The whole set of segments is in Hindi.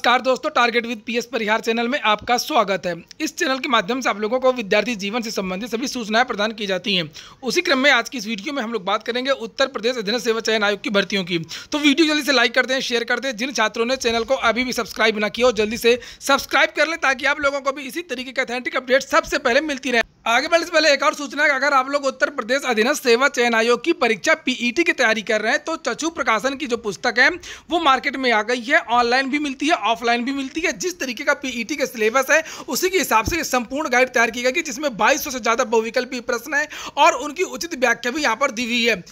नमस्कार दोस्तों target with PS Parihar channel में आपका स्वागत है इस चैनल के माध्यम से आप लोगों को विद्यार्थी जीवन से संबंधित सभी सूचनाएं प्रदान की जाती हैं उसी क्रम में आज की इस वीडियो में हम लोग बात करेंगे उत्तर प्रदेश अध्ययन सेवा चयन आयोग की भर्तियों की तो वीडियो जल्दी से लाइक कर दें शेयर कर दें जिन छात्रों ने चैनल को अभी भी सब्सक्राइब ना किया और जल्दी से सब्सक्राइब कर लें ताकि आप लोगों को भी इसी तरीके के अथेंटिक अपडेट सबसे पहले मिलती रहे आगे बढ़ने से पहले एक और सूचना है अगर आप लोग उत्तर प्रदेश अधीनस्थ सेवा चयन आयोग की परीक्षा पीईटी e की तैयारी कर रहे हैं तो चचू प्रकाशन की जो पुस्तक है वो मार्केट में आ गई है ऑनलाइन भी मिलती है ऑफलाइन भी मिलती है जिस तरीके का पीईटी e का सिलेबस है उसी के हिसाब से संपूर्ण गाइड तैयार की गई जिसमें बाईस से ज़्यादा बहुविकल्पी प्रश्न है और उनकी उचित व्याख्या भी यहाँ पर दी हुई है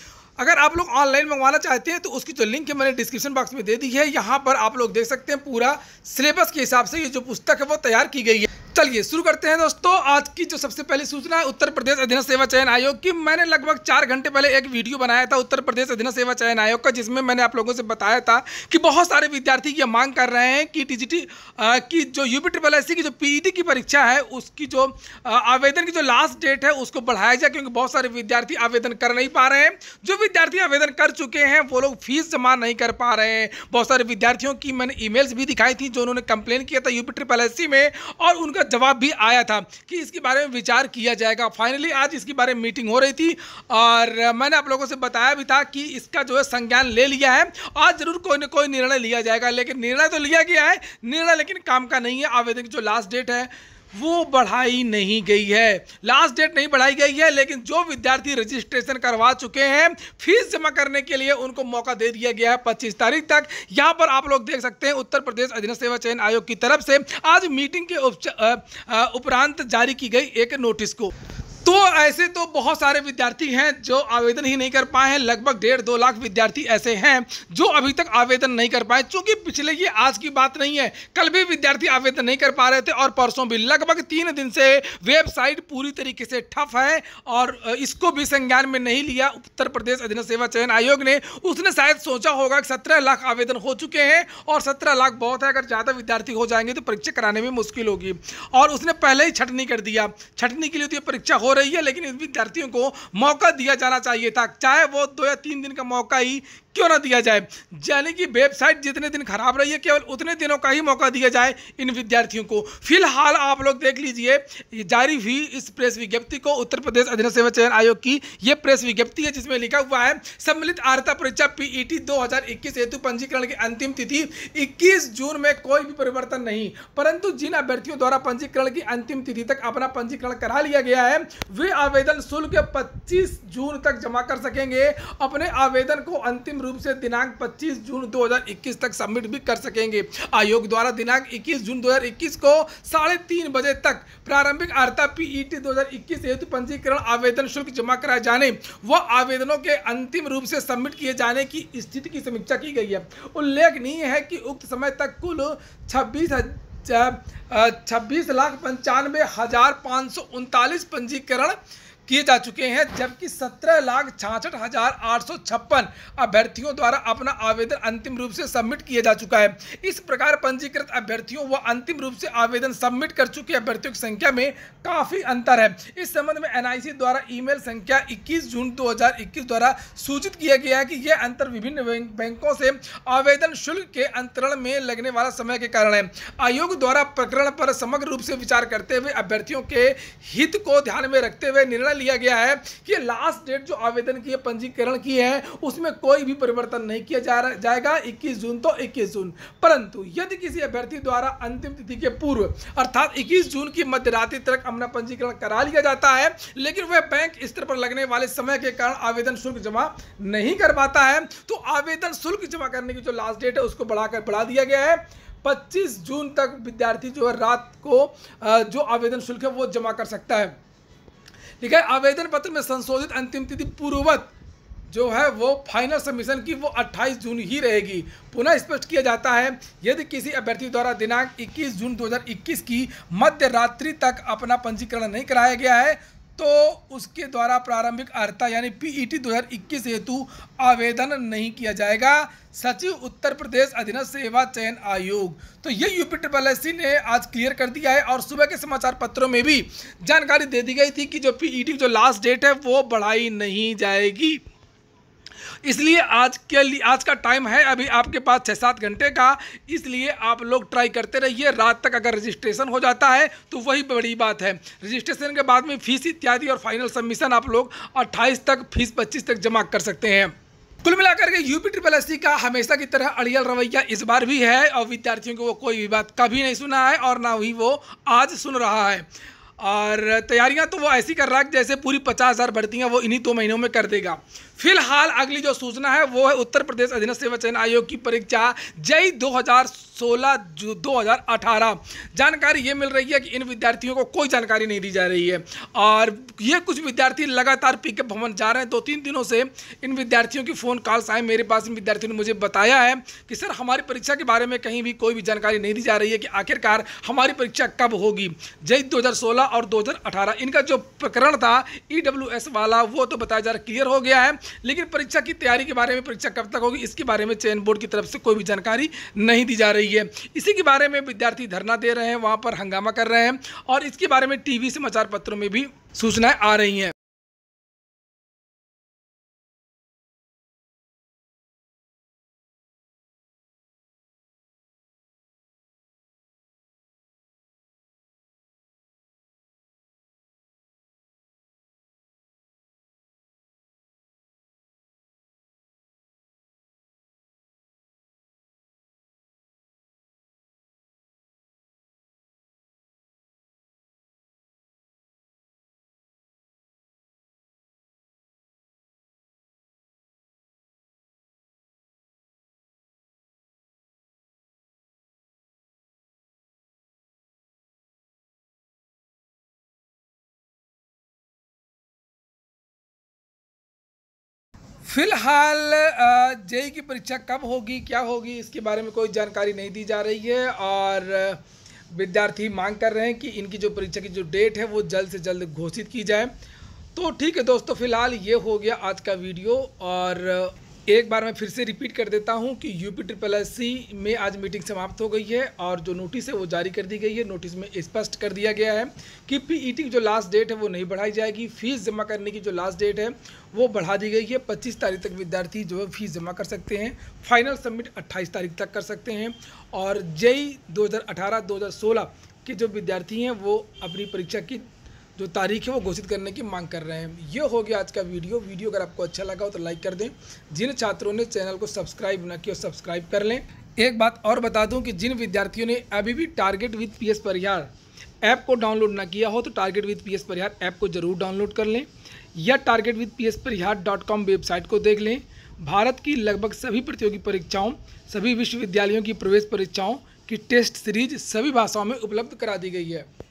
अगर आप लोग ऑनलाइन मंगवाना चाहते हैं तो उसकी जो लिंक है मैंने डिस्क्रिप्शन बॉक्स में दे दी है यहाँ पर आप लोग देख सकते हैं पूरा सिलेबस के हिसाब से ये जो पुस्तक है वो तैयार की गई है चलिए शुरू करते हैं दोस्तों आज की जो सबसे पहली सूचना है उत्तर प्रदेश अधीन सेवा चयन आयोग की मैंने लगभग चार घंटे पहले एक वीडियो बनाया था उत्तर प्रदेश अधीन सेवा चयन आयोग का जिसमें मैंने आप लोगों से बताया था कि बहुत सारे विद्यार्थी ये मांग कर रहे हैं कि टीजीटी की जो यूपी ट्रिपल एस की जो पीईटी की परीक्षा है उसकी जो आवेदन की जो लास्ट डेट है उसको बढ़ाया जाए क्योंकि बहुत सारे विद्यार्थी आवेदन कर नहीं पा रहे हैं जो विद्यार्थी आवेदन कर चुके हैं वो लोग फीस जमा नहीं कर पा रहे हैं बहुत सारे विद्यार्थियों की मैंने ई भी दिखाई थी जो उन्होंने कंप्लेन किया था यूपी ट्रिपल एस में और उनका जवाब भी आया था कि इसके बारे में विचार किया जाएगा फाइनली आज इसके बारे में मीटिंग हो रही थी और मैंने आप लोगों से बताया भी था कि इसका जो है संज्ञान ले लिया है आज जरूर कोई ना कोई निर्णय लिया जाएगा लेकिन निर्णय तो लिया गया है निर्णय लेकिन काम का नहीं है आवेदन की जो लास्ट डेट है वो बढ़ाई नहीं गई है लास्ट डेट नहीं बढ़ाई गई है लेकिन जो विद्यार्थी रजिस्ट्रेशन करवा चुके हैं फीस जमा करने के लिए उनको मौका दे दिया गया है पच्चीस तारीख तक यहाँ पर आप लोग देख सकते हैं उत्तर प्रदेश अधीन सेवा चयन आयोग की तरफ से आज मीटिंग के उपरांत जारी की गई एक नोटिस को तो ऐसे तो बहुत सारे विद्यार्थी हैं जो आवेदन ही नहीं कर पाए हैं लगभग डेढ़ दो लाख विद्यार्थी ऐसे हैं जो अभी तक आवेदन नहीं कर पाए चूंकि पिछले ये आज की बात नहीं है कल भी विद्यार्थी आवेदन नहीं कर पा रहे थे और परसों भी लगभग तीन दिन से वेबसाइट पूरी तरीके से ठप है और इसको भी संज्ञान में नहीं लिया उत्तर प्रदेश अधीन सेवा चयन आयोग ने उसने शायद सोचा होगा कि सत्रह लाख आवेदन हो चुके हैं और सत्रह लाख बहुत है अगर ज़्यादा विद्यार्थी हो जाएंगे तो परीक्षा कराने में मुश्किल होगी और उसने पहले ही छटनी कर दिया छटनी के लिए तो ये परीक्षा हो रही है लेकिन विद्यार्थियों को मौका दिया जाना चाहिए था चाहे वो दो या तीन दिन का मौका ही क्यों ना दिया जाए यानी कि वेबसाइट जितने दिन खराब रही है केवल उतने दिनों का ही मौका दिया जाए इन विद्यार्थियों को फिलहाल आप लोग देख लीजिए जारी हुई इस प्रेस विज्ञप्ति को उत्तर प्रदेश अधीन सेवा चयन आयोग की यह प्रेस विज्ञप्ति है जिसमें लिखा हुआ है सम्मिलित आर्ता परीक्षा पीईटी दो हेतु पंजीकरण की अंतिम तिथि इक्कीस जून में कोई भी परिवर्तन नहीं परंतु जिन अभ्यर्थियों द्वारा पंजीकरण की अंतिम तिथि तक अपना पंजीकरण करा लिया गया है वे आवेदन शुल्क पच्चीस जून तक जमा कर सकेंगे अपने आवेदन को अंतिम रूप से दिनांक 25 जून 2021 तक सबमिट भी कर सकेंगे आयोग द्वारा दिनांक 21 जून 2021 को साढ़े तीन बजे तक प्रारंभिक आर्ता पीईटी 2021 हेतु पंजीकरण आवेदन शुल्क जमा कराए जाने व आवेदनों के अंतिम रूप से सबमिट किए जाने की स्थिति की समीक्षा की गई है उल्लेखनीय है कि उक्त समय तक कुल छब्बीस छब्बीस लाख पंचानवे हज़ार पाँच सौ उनतालीस पंजीकरण किए जा चुके हैं जबकि सत्रह लाख छाछठ हजार आठ सौ छप्पन अभ्यर्थियों द्वारा अपना आवेदन अंतिम रूप से सबमिट किया जा चुका है इस प्रकार पंजीकृत अभ्यर्थियों व अंतिम रूप से आवेदन सबमिट कर चुके अभ्यर्थियों की संख्या में काफ़ी अंतर है इस संबंध में एनआईसी द्वारा ईमेल संख्या 21 जून 2021 द्वारा सूचित किया गया है कि यह अंतर विभिन्न बैंकों से आवेदन शुल्क के अंतरण में लगने वाला समय के कारण है आयोग द्वारा प्रकरण पर समग्र रूप से विचार करते हुए अभ्यर्थियों के हित को ध्यान में रखते हुए निर्णय लिया गया है कि लास्ट डेट जो आवेदन की पंजीकरण की है उसमें कोई भी परिवर्तन नहीं किया जा रहा जाएगा इक्कीस जून तो इक्कीस जून परंतु यदि किसी अभ्यर्थी द्वारा अंतिम तिथि के पूर्व अर्थात इक्कीस जून की मध्यरात्रि तक अपना पंजीकरण करा लिया जाता है लेकिन वह बैंक स्तर पर लगने वाले समय के कारण आवेदन शुल्क जमा नहीं कर पाता है तो आवेदन शुल्क जमा करने की जो लास्ट डेट है उसको बढ़ाकर बढ़ा दिया गया है 25 जून तक विद्यार्थी जो है रात को जो आवेदन शुल्क है वो जमा कर सकता है ठीक है आवेदन पत्र में संशोधित अंतिम तिथि पूर्ववत जो है वो फाइनल सबमिशन की वो 28 जून ही रहेगी पुनः स्पष्ट किया जाता है यदि किसी अभ्यर्थी द्वारा दिनांक 21 जून 2021 की मध्य रात्रि तक अपना पंजीकरण नहीं कराया गया है तो उसके द्वारा प्रारंभिक अर्ता यानी पीईटी e 2021 हेतु आवेदन नहीं किया जाएगा सचिव उत्तर प्रदेश अधीन सेवा चयन आयोग तो ये यूपी ट्रिपल एस ने आज क्लियर कर दिया है और सुबह के समाचार पत्रों में भी जानकारी दे दी गई थी कि जो पीईटी की e जो लास्ट डेट है वो बढ़ाई नहीं जाएगी इसलिए आज के लिए आज का टाइम है अभी आपके पास छः सात घंटे का इसलिए आप लोग ट्राई करते रहिए रात तक अगर रजिस्ट्रेशन हो जाता है तो वही बड़ी बात है रजिस्ट्रेशन के बाद में फीस इत्यादि और फाइनल सबमिशन आप लोग अट्ठाईस तक फीस पच्चीस तक जमा कर सकते हैं कुल मिलाकर के यूपी ट्रिपल एस का हमेशा की तरह अड़ियल रवैया इस बार भी है और विद्यार्थियों को वो कोई भी बात कभी नहीं सुना है और ना ही वो आज सुन रहा है और तैयारियां तो वो ऐसी कर रहा है जैसे पूरी पचास हज़ार हैं वो इन्हीं दो तो महीनों में कर देगा फिलहाल अगली जो सूचना है वो है उत्तर प्रदेश अधीन सेवा चयन आयोग की परीक्षा जई 2000 सोलह दो हज़ार अठारह जानकारी ये मिल रही है कि इन विद्यार्थियों को कोई जानकारी नहीं दी जा रही है और ये कुछ विद्यार्थी लगातार के भवन जा रहे हैं दो तीन दिनों से इन विद्यार्थियों की फ़ोन कॉल्स आए मेरे पास इन विद्यार्थियों ने मुझे बताया है कि सर हमारी परीक्षा के बारे में कहीं भी कोई भी जानकारी नहीं दी जा रही है कि आखिरकार हमारी परीक्षा कब होगी जय दो और दो इनका जो प्रकरण था ई e वाला वो तो बताया जा रहा क्लियर हो गया है लेकिन परीक्षा की तैयारी के बारे में परीक्षा कब तक होगी इसके बारे में चयन बोर्ड की तरफ से कोई भी जानकारी नहीं दी जा रही रही है इसी के बारे में विद्यार्थी धरना दे रहे हैं वहाँ पर हंगामा कर रहे हैं और इसके बारे में टीवी समाचार पत्रों में भी सूचनाएं आ रही हैं फिलहाल जेई की परीक्षा कब होगी क्या होगी इसके बारे में कोई जानकारी नहीं दी जा रही है और विद्यार्थी मांग कर रहे हैं कि इनकी जो परीक्षा की जो डेट है वो जल्द से जल्द घोषित की जाए तो ठीक है दोस्तों फिलहाल ये हो गया आज का वीडियो और एक बार मैं फिर से रिपीट कर देता हूं कि यूपी ट्रिपल एस सी में आज मीटिंग समाप्त हो गई है और जो नोटिस है वो जारी कर दी गई है नोटिस में स्पष्ट कर दिया गया है कि पीईटी की जो लास्ट डेट है वो नहीं बढ़ाई जाएगी फीस जमा करने की जो लास्ट डेट है वो बढ़ा दी गई है पच्चीस तारीख तक विद्यार्थी जो है फीस जमा कर सकते हैं फाइनल सबमिट अट्ठाईस तारीख तक कर सकते हैं और जेई दो हज़ार के जो विद्यार्थी हैं वो अपनी परीक्षा की जो तारीख है वो घोषित करने की मांग कर रहे हैं ये हो गया आज का वीडियो वीडियो अगर आपको अच्छा लगा हो तो लाइक कर दें जिन छात्रों ने चैनल को सब्सक्राइब ना किया सब्सक्राइब कर लें एक बात और बता दूं कि जिन विद्यार्थियों ने अभी भी target with P S Parihar app को डाउनलोड ना किया हो तो target with P S Parihar app को जरूर डाउनलोड कर लें या target with P S Parihar dot com website को देख लें भारत की लगभग सभी प्रतियोगी परीक्षाओं सभी विश्वविद्यालयों की प्रवेश परीक्षाओं की टेस्ट सीरीज सभी भाषाओं में उपलब्ध करा दी गई है